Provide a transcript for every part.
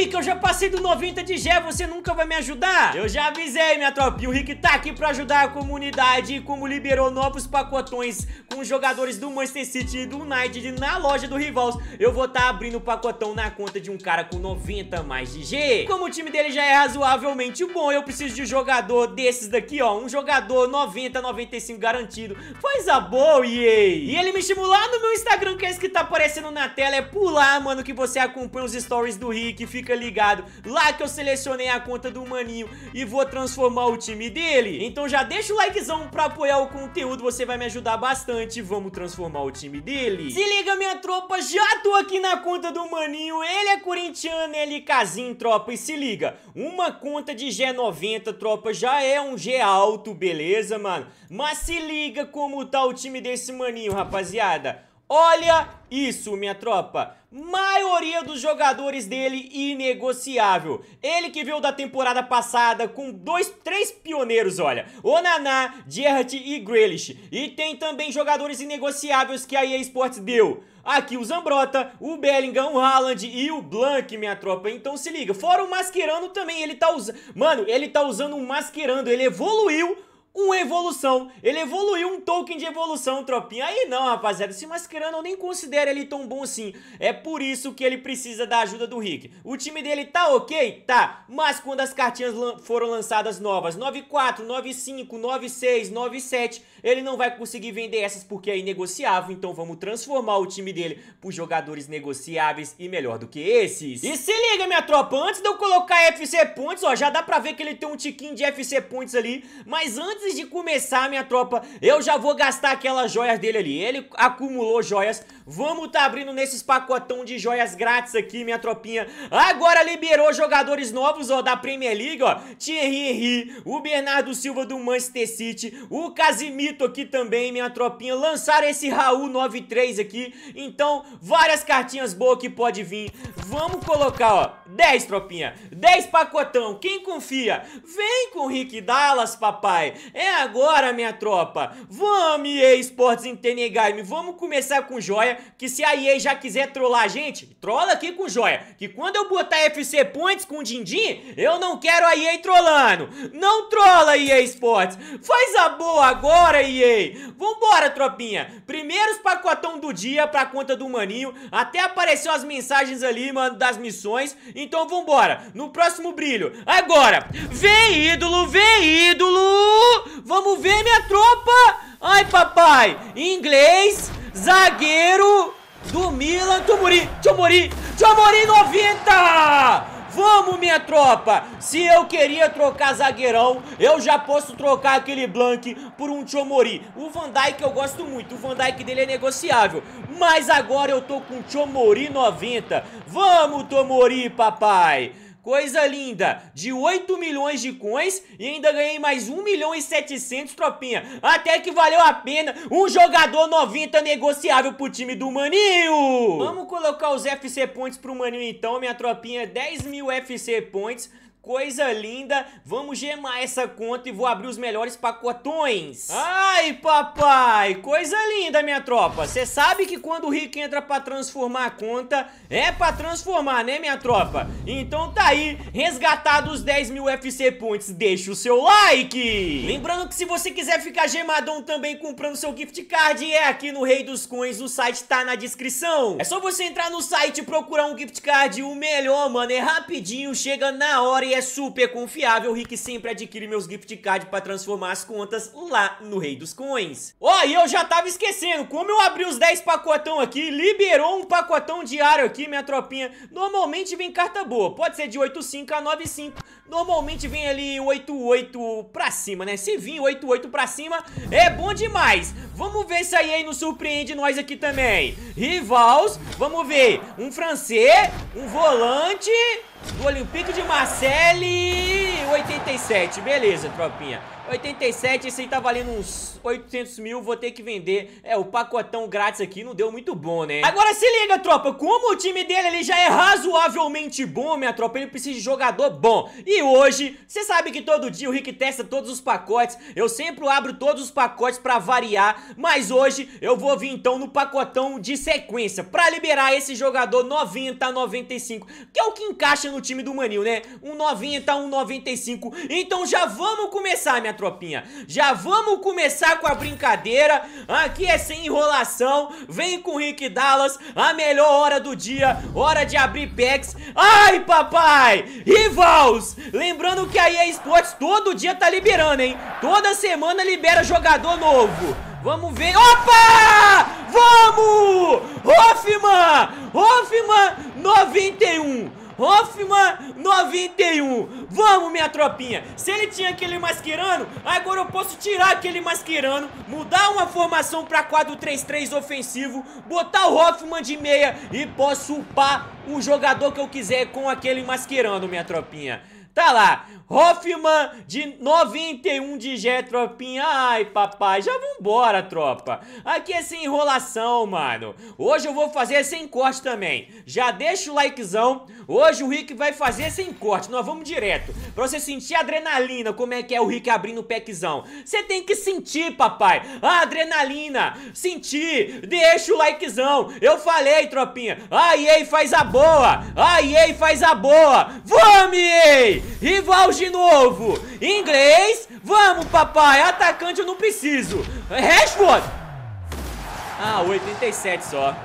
Rick, eu já passei do 90 de Gé, você nunca vai me ajudar? Eu já avisei, minha tropa, e o Rick tá aqui pra ajudar a comunidade e como liberou novos pacotões com jogadores do Manchester City e do United na loja do Rivals, eu vou estar tá abrindo o pacotão na conta de um cara com 90 mais de G. Como o time dele já é razoavelmente bom, eu preciso de um jogador desses daqui, ó, um jogador 90, 95 garantido. Faz a boa, yay! E ele me chamou lá no meu Instagram, que é esse que tá aparecendo na tela, é por lá, mano, que você acompanha os stories do Rick, fica fica ligado. Lá que eu selecionei a conta do maninho e vou transformar o time dele. Então já deixa o likezão pra apoiar o conteúdo, você vai me ajudar bastante. Vamos transformar o time dele. Se liga, minha tropa, já tô aqui na conta do maninho. Ele é corintiano, ele é casinho, tropa. E se liga, uma conta de G90, tropa, já é um G alto, beleza, mano? Mas se liga como tá o time desse maninho, rapaziada. Olha isso, minha tropa. Maioria dos jogadores dele inegociável. Ele que veio da temporada passada com dois, três pioneiros, olha. Onaná, Gerrard e Grealish. E tem também jogadores inegociáveis que a EA Sports deu. Aqui o Zambrota, o Bellingham, o Haaland e o Blank, minha tropa. Então se liga. Fora o Mascherano também, ele tá usando... Mano, ele tá usando o Mascherano. Ele evoluiu uma evolução. Ele evoluiu um token de evolução, tropinha. Aí não, rapaziada, se mascarando eu nem considero ele tão bom assim. É por isso que ele precisa da ajuda do Rick. O time dele tá ok? Tá. Mas quando as cartinhas lan foram lançadas novas, 94, 95, 96, 97, ele não vai conseguir vender essas porque é inegociável. Então vamos transformar o time dele por jogadores negociáveis e melhor do que esses. E se liga, minha tropa, antes de eu colocar FC Points, ó, já dá pra ver que ele tem um tiquinho de FC Points ali. Mas antes antes de começar, minha tropa, eu já vou gastar aquelas joias dele ali. Ele acumulou joias. Vamos tá abrindo nesses pacotão de joias grátis aqui, minha tropinha. Agora liberou jogadores novos, ó, da Premier League, ó. Thierry Henry, o Bernardo Silva do Manchester City, o Casimito aqui também, minha tropinha. Lançaram esse Raul 93 aqui. Então, várias cartinhas boas que pode vir. Vamos colocar, ó, 10, tropinha. 10 pacotão. Quem confia? Vem com o Rick Dallas, papai. É agora, minha tropa! Vamos, EA Sports Internet Game, vamos começar com joia, que se a EA já quiser trollar a gente, trola aqui com joia, que quando eu botar FC Points com din-din, eu não quero a EA trollando. Não trola, EA Sports! Faz a boa agora, EA! Vambora, tropinha! Primeiros pacotão do dia pra conta do maninho, até apareceu as mensagens ali, mano, das missões, então vambora, no próximo brilho, agora! Vem, ídolo, vem, ídolo! Vamos ver, minha tropa! Ai, papai! Inglês, zagueiro do Milan. Tomori, Tomori, Tomori 90! Vamos, minha tropa! Se eu queria trocar zagueirão, eu já posso trocar aquele Blank por um Chomori. O Van Dyke eu gosto muito, o Van Dyke dele é negociável. Mas agora eu tô com Chomori 90. Vamos, Tomori, papai! Coisa linda, de 8 milhões de coins e ainda ganhei mais 1 milhão e 700 tropinha. Até que valeu a pena um jogador 90 tá negociável pro time do Maninho. Vamos colocar os FC Points pro Maninho então, minha tropinha. 10 é mil FC Points. Coisa linda, vamos gemar essa conta e vou abrir os melhores pacotões. Ai, papai, coisa linda, minha tropa. Você sabe que quando o Rick entra pra transformar a conta, é pra transformar, né, minha tropa? Então tá aí, resgatado os 10 mil FC Points, deixa o seu like. Lembrando que se você quiser ficar gemadão também comprando seu gift card, é aqui no Rei dos Coins, o site tá na descrição. É só você entrar no site e procurar um gift card, o melhor, mano, é rapidinho, chega na hora é super confiável. O Rick sempre adquire meus gift cards para transformar as contas lá no Rei dos Coins. Ó, oh, e eu já tava esquecendo, como eu abri os 10 pacotão aqui, liberou um pacotão diário aqui, minha tropinha. Normalmente vem carta boa, pode ser de 8,5 a 9,5 Normalmente vem ali 8-8 pra cima, né? Se vir 8-8 pra cima, é bom demais. Vamos ver se aí não surpreende nós aqui também. Rivals, vamos ver. Um francês, um volante do Olympique de Marseille, 87. Beleza, tropinha. 87, esse aí tá valendo uns 800 mil, vou ter que vender. É, o pacotão grátis aqui não deu muito bom, né? Agora se liga, tropa, como o time dele ele já é razoavelmente bom, minha tropa, ele precisa de jogador bom. E hoje, você sabe que todo dia o Rick testa todos os pacotes, eu sempre abro todos os pacotes pra variar, mas hoje eu vou vir então no pacotão de sequência, pra liberar esse jogador 90 a 95, que é o que encaixa no time do Manil, né? Um 90 a um 95, então já vamos começar, minha tropa tropinha? Já vamos começar com a brincadeira. Aqui é sem enrolação. Vem com o Rick Dallas. A melhor hora do dia. Hora de abrir packs. Ai, papai! Rivals! Lembrando que a EA Sports todo dia tá liberando, hein? Toda semana libera jogador novo. Vamos ver. Opa! Vamos! Hoffman! Hoffman 91. Hoffman 91. Vamos, minha tropinha. Se ele tinha aquele masquerano, agora eu posso tirar aquele masquerano, mudar uma formação pra 4-3-3 ofensivo, botar o Hoffman de meia e posso upar o jogador que eu quiser com aquele masquerano, minha tropinha. Tá lá, Hoffman de 91 de Gé, tropinha. Ai, papai, já vambora, tropa. Aqui é sem enrolação, mano. Hoje eu vou fazer sem corte também. Já deixa o likezão. Hoje o Rick vai fazer sem corte. Nós vamos direto. Pra você sentir a adrenalina, como é que é o Rick abrindo o packzão. Você tem que sentir, papai. A adrenalina. Sentir. Deixa o likezão. Eu falei, tropinha. Ai, ei, faz a boa. Ai, ei, faz a boa. Vamos, ei. Rival de novo. Inglês. Vamos, papai. Atacante eu não preciso. Rashford. Ah, 87 só.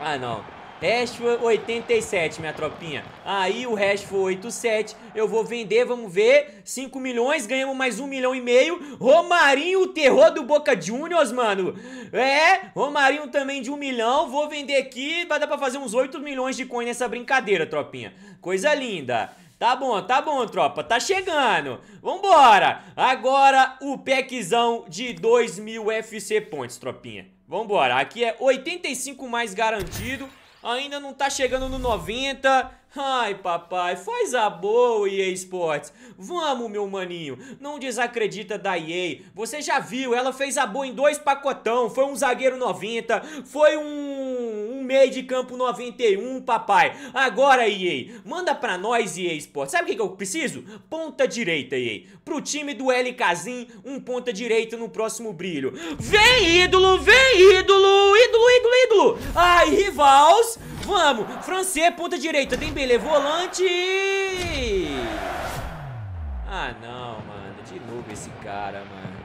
Ah, não. Rashford 87, minha tropinha. Aí o Rashford 87, eu vou vender, vamos ver. 5 milhões, ganhamos mais 1 milhão e meio. Romarinho, o terror do Boca Juniors, mano. É, Romarinho também de 1 milhão. Vou vender aqui, vai dar pra fazer uns 8 milhões de coin nessa brincadeira, tropinha. Coisa linda. Tá bom, tá bom, tropa. Tá chegando. Vambora. Agora o packzão de 2000 FC Points, tropinha. Vambora. Aqui é 85 mais garantido. Ainda não tá chegando no 90. Ai, papai, faz a boa, EA Sports. Vamos, meu maninho. Não desacredita da EA. Você já viu, ela fez a boa em dois pacotão. Foi um zagueiro 90, foi um meio de campo 91, papai. Agora, EA, manda pra nós, EA Sports. Sabe o que, que eu preciso? Ponta direita, EA. Pro time do L um ponta direita no próximo brilho. Vem, ídolo! Vem, ídolo! Ídolo, ídolo, ídolo! Ai, rivals! Vamos! Francês, ponta direita. tem Dembele, volante e... Ah, não, mano. De novo esse cara, mano.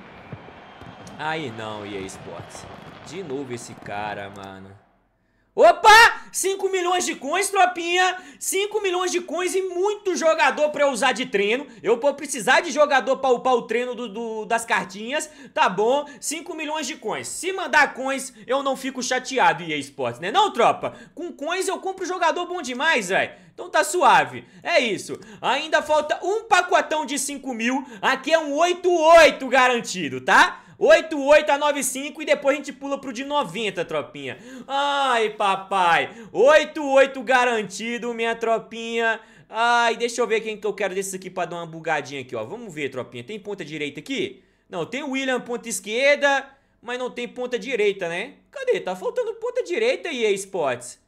Aí não, EA Sports. De novo esse cara, mano. Opa! 5 milhões de coins, tropinha! 5 milhões de coins e muito jogador pra eu usar de treino. Eu vou precisar de jogador pra upar o treino do, do, das cartinhas, tá bom? 5 milhões de coins. Se mandar coins, eu não fico chateado, EA Sports, né não, tropa? Com coins eu compro jogador bom demais, velho. Então tá suave, é isso Ainda falta um pacotão de 5 mil Aqui é um 8-8 garantido, tá? 88 a 95 e depois a gente pula pro de 90, tropinha. Ai, papai. 88 garantido, minha tropinha. Ai, deixa eu ver quem que eu quero desses aqui pra dar uma bugadinha aqui, ó. Vamos ver, tropinha. Tem ponta direita aqui? Não, tem William ponta esquerda, mas não tem ponta direita, né? Cadê? Tá faltando ponta direita e spots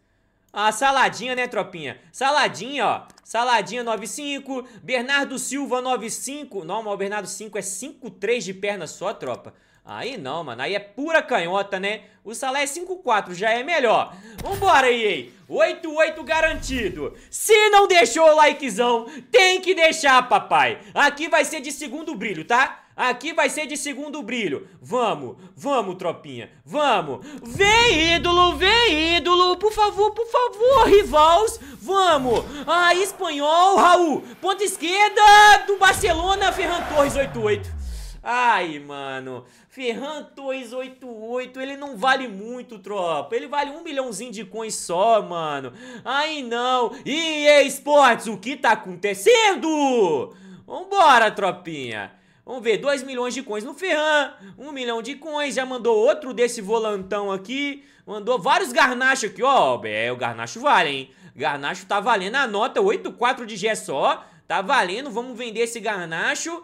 Ah, Saladinha, né, tropinha? Saladinha, ó. Saladinha 95, Bernardo Silva 95. Não, mas o Bernardo 5 é 5-3 de perna só, tropa. Aí não, mano. Aí é pura canhota, né? O Salé é 5-4, já é melhor. Vambora, EA. 8-8 garantido. Se não deixou o likezão, tem que deixar, papai. Aqui vai ser de segundo brilho, tá? Aqui vai ser de segundo brilho. Vamos, vamos, tropinha. Vamos. Vem, ídolo, vem, ídolo. Por favor, por favor, rivals. Vamos. Ah, espanhol, Raul. Ponta esquerda do Barcelona, Ferran Torres, 8-8. Ai, mano. Ferran 288, ele não vale muito, tropa. Ele vale um milhãozinho de coins só, mano. Ai, não. E esportes, o que tá acontecendo? Vambora, tropinha. Vamos ver, 2 milhões de coins no Ferran, 1 um milhão de coins, já mandou outro desse volantão aqui, mandou vários garnachos aqui, ó, é, o garnacho vale, hein, garnacho tá valendo a nota, 8,4 de G só, tá valendo, vamos vender esse garnacho,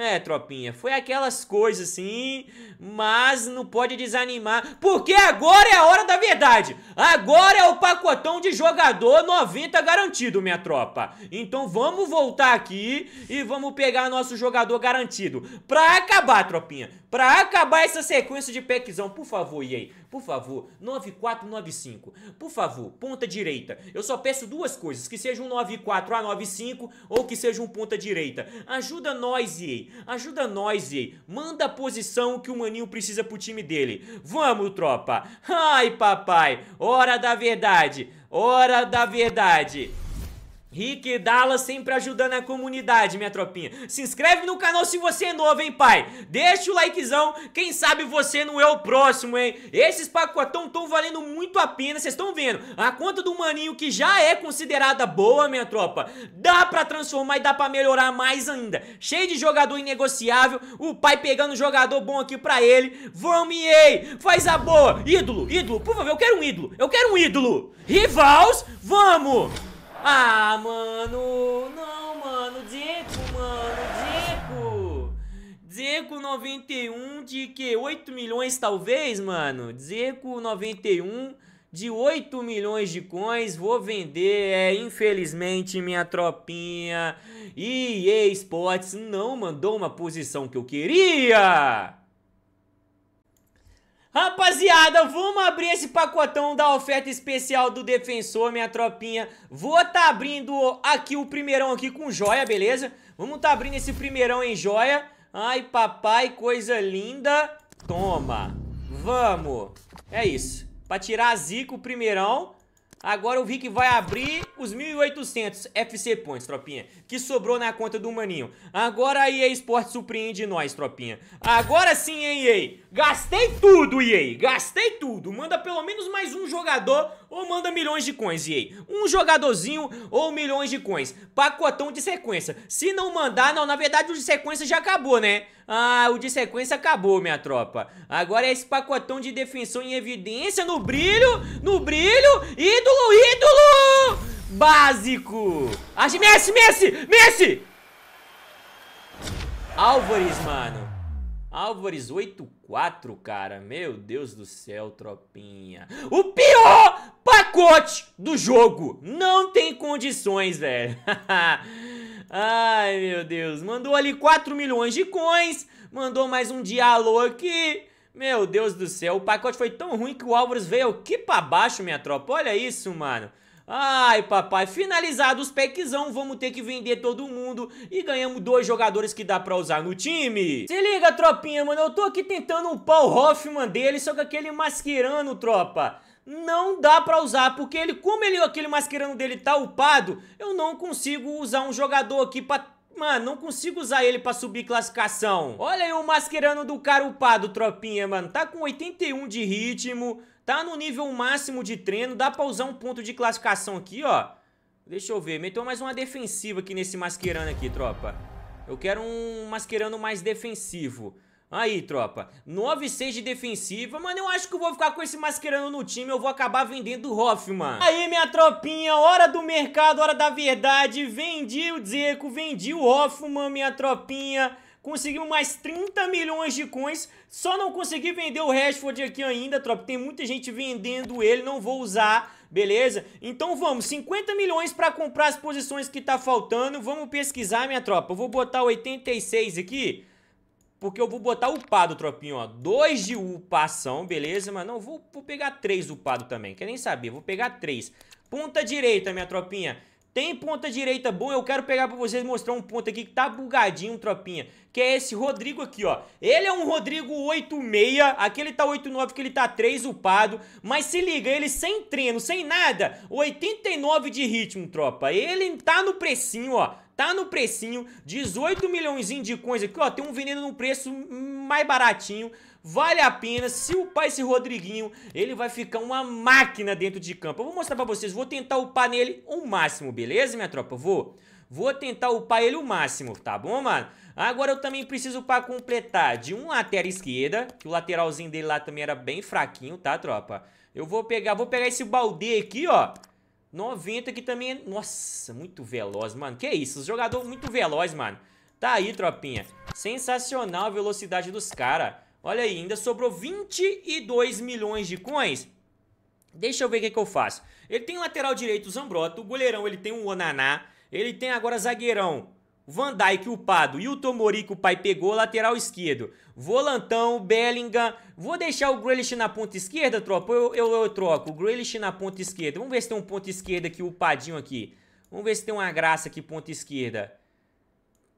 é, tropinha, foi aquelas coisas assim, mas não pode desanimar, porque agora é a hora da verdade. Agora é o pacotão de jogador 90 garantido, minha tropa. Então vamos voltar aqui e vamos pegar nosso jogador garantido pra acabar, tropinha. Pra acabar essa sequência de packzão, por favor, EA. Por favor, 9495. Por favor, ponta direita. Eu só peço duas coisas, que seja um 94 a 95 ou que seja um ponta direita. Ajuda nós, EA. Ajuda nós, EA. Manda a posição que o Maninho precisa pro time dele. Vamos, tropa. Ai, papai. Hora da verdade. Hora da verdade. Rick Dallas sempre ajudando a comunidade, minha tropinha. Se inscreve no canal se você é novo, hein, pai? Deixa o likezão, quem sabe você não é o próximo, hein? Esses pacotão estão valendo muito a pena, vocês estão vendo. A conta do maninho, que já é considerada boa, minha tropa, dá pra transformar e dá pra melhorar mais ainda. Cheio de jogador inegociável, o pai pegando jogador bom aqui pra ele. Vamos, ei, faz a boa. Ídolo, ídolo, por favor, eu quero um ídolo, eu quero um ídolo. Rivals, vamos! Ah, mano! Não, mano! Zeco, mano! Zeco, Zeco 91 de que? 8 milhões talvez, mano? Zeco 91 de 8 milhões de coins, vou vender, é, infelizmente, minha tropinha. E Sports não mandou uma posição que eu queria! Rapaziada, vamos abrir esse pacotão da oferta especial do defensor, minha tropinha. Vou tá abrindo aqui o primeirão aqui com joia, beleza? Vamos tá abrindo esse primeirão em joia. Ai, papai, coisa linda. Toma. Vamos. É isso. Pra tirar a zica, o primeirão. Agora o Rick vai abrir os 1.800 FC Points, tropinha, que sobrou na conta do Maninho. Agora a EA Sports surpreende nós, tropinha. Agora sim, hein, EA? Gastei tudo, EA. Gastei tudo. Manda pelo menos mais um jogador ou manda milhões de coins, EA. Um jogadorzinho ou milhões de coins. Pacotão de sequência. Se não mandar, não, na verdade o de sequência já acabou, né? Ah, o de sequência acabou, minha tropa. Agora é esse pacotão de defensor em evidência no brilho, no brilho. Ídolo, ídolo! Básico! Ah, Messi, Messi, Messi! Álvares, mano. Álvares 8-4, cara. Meu Deus do céu, tropinha. O pior pacote do jogo. Não tem condições, velho. Ai, meu Deus. Mandou ali 4 milhões de coins. Mandou mais um diálogo aqui. Meu Deus do céu. O pacote foi tão ruim que o Álvares veio aqui pra baixo, minha tropa. Olha isso, mano. Ai, papai, finalizado os packzão, vamos ter que vender todo mundo e ganhamos dois jogadores que dá pra usar no time. Se liga, tropinha, mano, eu tô aqui tentando um pau Hoffman dele, só que aquele masquerando, tropa não dá pra usar, porque ele, como ele, aquele masquerano dele tá upado, eu não consigo usar um jogador aqui pra Mano, não consigo usar ele pra subir classificação. Olha aí o masquerano do cara upado, tropinha, mano. Tá com 81 de ritmo, tá no nível máximo de treino. Dá pra usar um ponto de classificação aqui, ó. Deixa eu ver. Meteu mais uma defensiva aqui nesse masquerano aqui, tropa. Eu quero um masquerano mais defensivo. Aí, tropa. 9-6 de defensiva. Mano, eu acho que eu vou ficar com esse mascarando no time. Eu vou acabar vendendo o Hoffman. Aí, minha tropinha. Hora do mercado, hora da verdade. Vendi o Zeco, vendi o Hoffman, minha tropinha. Conseguimos mais 30 milhões de coins. Só não consegui vender o Rashford aqui ainda, tropa. Tem muita gente vendendo ele, não vou usar, beleza? Então vamos, 50 milhões pra comprar as posições que tá faltando. Vamos pesquisar, minha tropa. Eu vou botar 86 aqui porque eu vou botar upado, tropinho, ó. Dois de upação, beleza? Mas não, vou, vou pegar três upado também. Quer nem saber, vou pegar três. Ponta direita, minha tropinha. Tem ponta direita bom, eu quero pegar pra vocês mostrar um ponto aqui que tá bugadinho, tropinha. Que é esse Rodrigo aqui, ó. Ele é um Rodrigo 86, aquele tá 89, que ele tá 3 upado. Mas se liga, ele sem treino, sem nada, 89 de ritmo, tropa. Ele tá no precinho, ó tá no precinho, 18 milhões de coins aqui, ó, tem um veneno num preço mais baratinho, vale a pena, se upar esse Rodriguinho, ele vai ficar uma máquina dentro de campo. Eu vou mostrar pra vocês, vou tentar upar nele o máximo, beleza, minha tropa? Vou... Vou tentar upar ele o máximo, tá bom, mano? Agora eu também preciso para completar de um lateral esquerda, que o lateralzinho dele lá também era bem fraquinho, tá, tropa? Eu vou pegar, vou pegar esse balde aqui, ó, 90 aqui também é... Nossa, muito veloz, mano. Que é isso, jogador muito veloz, mano. Tá aí, tropinha. Sensacional a velocidade dos caras. Olha aí, ainda sobrou 22 milhões de coins. Deixa eu ver o que, que eu faço. Ele tem lateral direito, o Zambrotta. O goleirão, ele tem o Onaná. Ele tem agora zagueirão, Van Dijk upado e o Tomori que o pai pegou, lateral esquerdo. Volantão, Bellingham. Vou deixar o Grealish na ponta esquerda, tropa? Eu, eu, eu troco. O Grealish na ponta esquerda. Vamos ver se tem um ponta esquerda aqui, upadinho aqui. Vamos ver se tem uma graça aqui, ponta esquerda.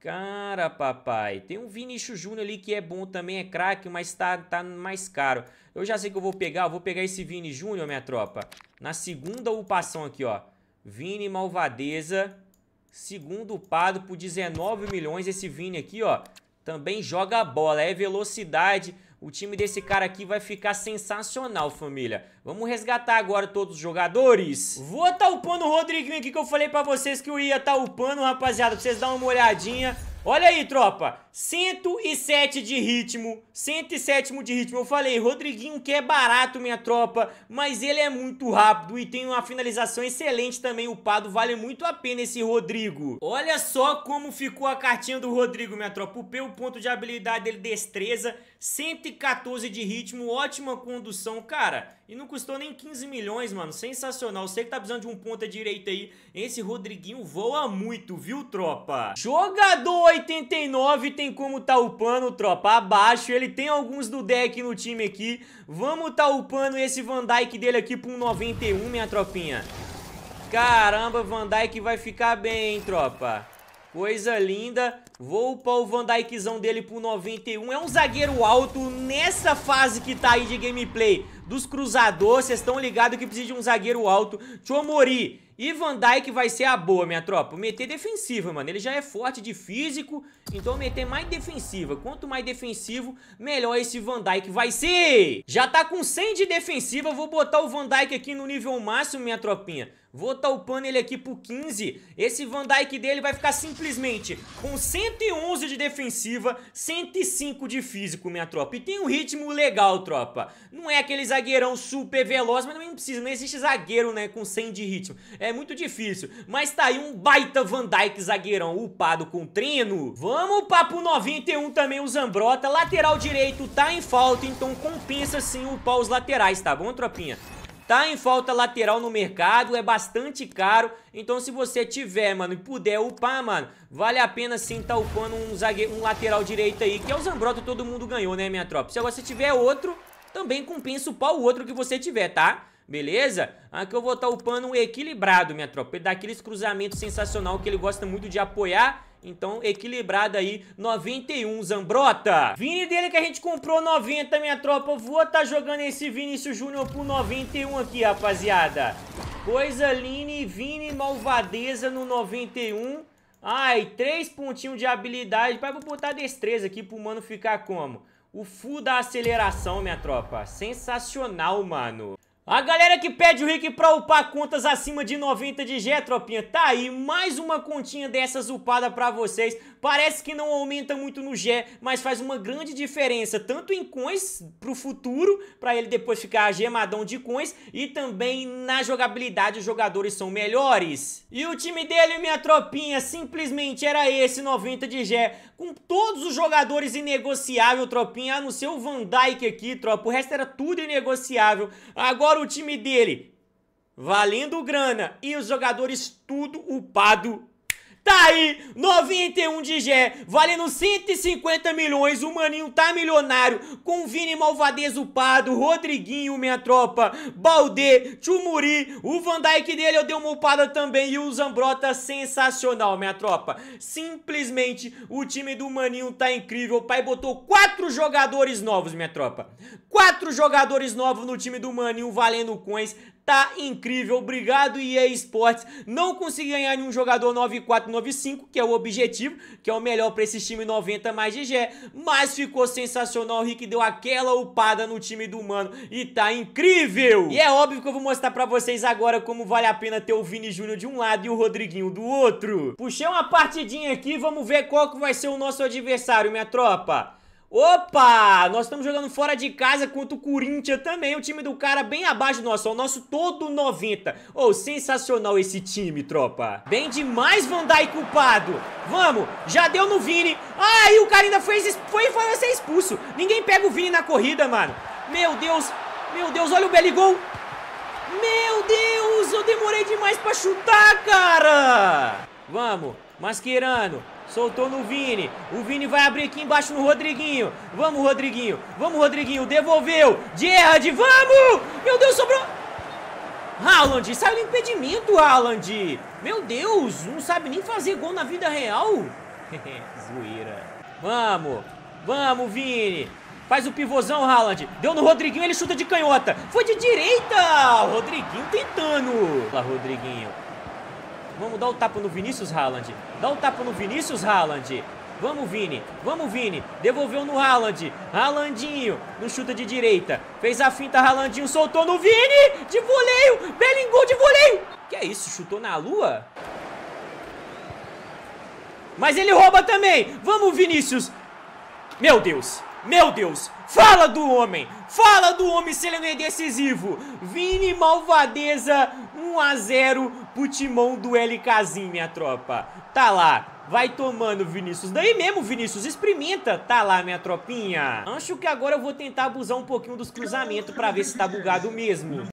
Cara, papai. Tem um Vinícius Júnior ali que é bom também, é craque, mas tá, tá mais caro. Eu já sei que eu vou pegar. Eu vou pegar esse Vini Júnior, minha tropa. Na segunda upação aqui, ó. Vini Malvadeza. Segundo pado por 19 milhões. Esse Vini aqui, ó, também joga bola. É velocidade. O time desse cara aqui vai ficar sensacional, família. Vamos resgatar agora todos os jogadores. Vou tá upando o Rodriguinho aqui que eu falei pra vocês que eu ia tá upando, rapaziada. Pra vocês darem uma olhadinha. Olha aí, tropa. 107 de ritmo. 107 de ritmo. Eu falei, Rodriguinho que é barato, minha tropa. Mas ele é muito rápido e tem uma finalização excelente também. O Pado vale muito a pena esse Rodrigo. Olha só como ficou a cartinha do Rodrigo, minha tropa. O o ponto de habilidade dele, destreza. 114 de ritmo. Ótima condução, cara. E não custou nem 15 milhões, mano. Sensacional. Você que tá precisando de um ponta direita aí, esse Rodriguinho voa muito, viu, tropa? Jogador 89 tem como tá upando, tropa, abaixo. Ele tem alguns do deck no time aqui. Vamos tá upando esse Van Dyke dele aqui pro 91, minha tropinha. Caramba, Van Dyke vai ficar bem, hein, tropa. Coisa linda. Vou upar o Van Dykezão dele pro 91. É um zagueiro alto nessa fase que tá aí de gameplay dos cruzadores. Vocês estão ligados que precisa de um zagueiro alto. Chomori e Van Dyke vai ser a boa, minha tropa. Meter defensiva, mano. Ele já é forte de físico, então meter mais defensiva. Quanto mais defensivo, melhor esse Van Dyke vai ser. Já tá com 100 de defensiva, vou botar o Van Dyke aqui no nível máximo, minha tropinha. Vou talpando ele aqui pro 15. Esse Van Dyke dele vai ficar simplesmente com 111 de defensiva, 105 de físico, minha tropa. E tem um ritmo legal, tropa. Não é aqueles zagueirão super veloz, mas não precisa, não existe zagueiro, né, com 100 de ritmo. É muito difícil. Mas tá aí um baita Van Dijk zagueirão upado com treino. Vamos upar pro 91 também o Zambrota. Lateral direito tá em falta, então compensa sim upar os laterais, tá bom, tropinha? Tá em falta lateral no mercado, é bastante caro. Então se você tiver, mano, e puder upar, mano, vale a pena sim tá upando um, zague um lateral direito aí, que é o Zambrota todo mundo ganhou, né, minha tropa? Se agora você tiver outro, também compensa upar o outro que você tiver, tá? Beleza? Aqui eu vou estar tá upando um equilibrado, minha tropa. Ele dá aqueles cruzamentos sensacional que ele gosta muito de apoiar. Então, equilibrado aí, 91, Zambrota. Vini dele que a gente comprou 90, minha tropa. Vou estar tá jogando esse Vinícius Júnior por 91 aqui, rapaziada. Coisa Line, Vini, malvadeza no 91. Ai, três pontinhos de habilidade. Vai botar destreza aqui pro mano ficar como? O full da aceleração, minha tropa. Sensacional, mano. A galera que pede o Rick pra upar contas acima de 90 de G, tropinha, tá aí mais uma continha dessas upada pra vocês. Parece que não aumenta muito no Gé, mas faz uma grande diferença tanto em coins pro futuro, para ele depois ficar gemadão de coins, e também na jogabilidade os jogadores são melhores. E o time dele, minha tropinha, simplesmente era esse 90 de Gé, com todos os jogadores inegociável, tropinha, a não ser o Van Dijk aqui, tropa, o resto era tudo inegociável. Agora o time dele valendo grana e os jogadores tudo upado Tá aí, 91 de Gé, valendo 150 milhões, o Maninho tá milionário, com Vini Malvadez upado, Rodriguinho, minha tropa, Baldê, Chumuri, o Van Dyke dele eu dei uma upada também e o Zambrota sensacional, minha tropa. Simplesmente o time do Maninho tá incrível, o pai botou quatro jogadores novos, minha tropa. Quatro jogadores novos no time do Maninho valendo coins, tá incrível. Obrigado, EA Sports. Não consegui ganhar em um jogador 9495, que é o objetivo, que é o melhor para esse time 90 mais GG. Mas ficou sensacional. O Rick deu aquela upada no time do mano e tá incrível. E é óbvio que eu vou mostrar para vocês agora como vale a pena ter o Vini Júnior de um lado e o Rodriguinho do outro. Puxei uma partidinha aqui, vamos ver qual que vai ser o nosso adversário, minha tropa. Opa! Nós estamos jogando fora de casa contra o Corinthians também. O time do cara bem abaixo do nosso. O nosso todo 90. Oh, sensacional esse time, tropa. Bem demais, Van Dijk culpado. Vamos! Já deu no Vini. Ah, e o cara ainda foi, foi, foi ser expulso. Ninguém pega o Vini na corrida, mano. Meu Deus! Meu Deus, olha o Beligol. Meu Deus! Eu demorei demais pra chutar, cara! Vamos! Mascherano. Soltou no Vini. O Vini vai abrir aqui embaixo no Rodriguinho. Vamos, Rodriguinho. Vamos, Rodriguinho. Devolveu. Gerrard, vamos! Meu Deus, sobrou... Haaland, saiu do é impedimento, Haaland. Meu Deus, não sabe nem fazer gol na vida real. Zoeira. Vamos. Vamos, Vini. Faz o pivôzão, Haaland. Deu no Rodriguinho, ele chuta de canhota. Foi de direita. Rodriguinho tentando. Lá, Rodriguinho. Vamos dar o tapa no Vinícius Haaland. Dá o tapa no Vinícius Haaland. Vamos, Vini. Vamos, Vini. Devolveu no Haaland. Haalandinho. No chuta de direita. Fez a finta, Haalandinho. Soltou no Vini. De voleio. Belingol de voleio. Que é isso? Chutou na lua? Mas ele rouba também. Vamos, Vinícius. Meu Deus. Meu Deus. Fala do homem. Fala do homem se ele não é decisivo. Vini Malvadeza 1 a 0 pro timão do LKzinho, minha tropa. Tá lá, Vai tomando, Vinícius. Daí mesmo, Vinícius, experimenta. Tá lá, minha tropinha. Acho que agora eu vou tentar abusar um pouquinho dos cruzamentos pra ver se tá bugado mesmo.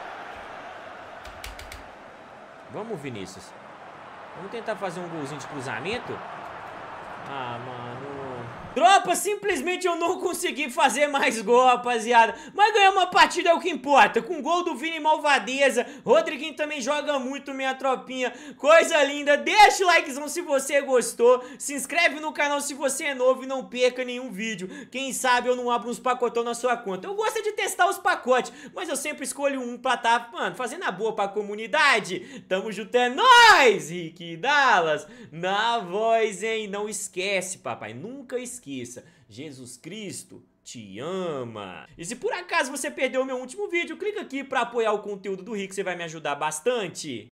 Vamos, Vinícius. Vamos tentar fazer um golzinho de cruzamento? Ah, mano... Droga! simplesmente eu não consegui fazer mais gol, rapaziada. Mas ganhar uma partida é o que importa. Com gol do Vini Malvadeza. Rodriguinho também joga muito, minha tropinha. Coisa linda. Deixa o likezão se você gostou. Se inscreve no canal se você é novo e não perca nenhum vídeo. Quem sabe eu não abro uns pacotão na sua conta. Eu gosto é de testar os pacotes, mas eu sempre escolho um pra tá, mano, fazendo a boa pra comunidade. Tamo junto, é nóis, Rick Dallas. Na voz, hein? Não esquece, papai. Nunca esqueça. Jesus Cristo te ama. E se por acaso você perdeu o meu último vídeo, clica aqui para apoiar o conteúdo do Rick, você vai me ajudar bastante.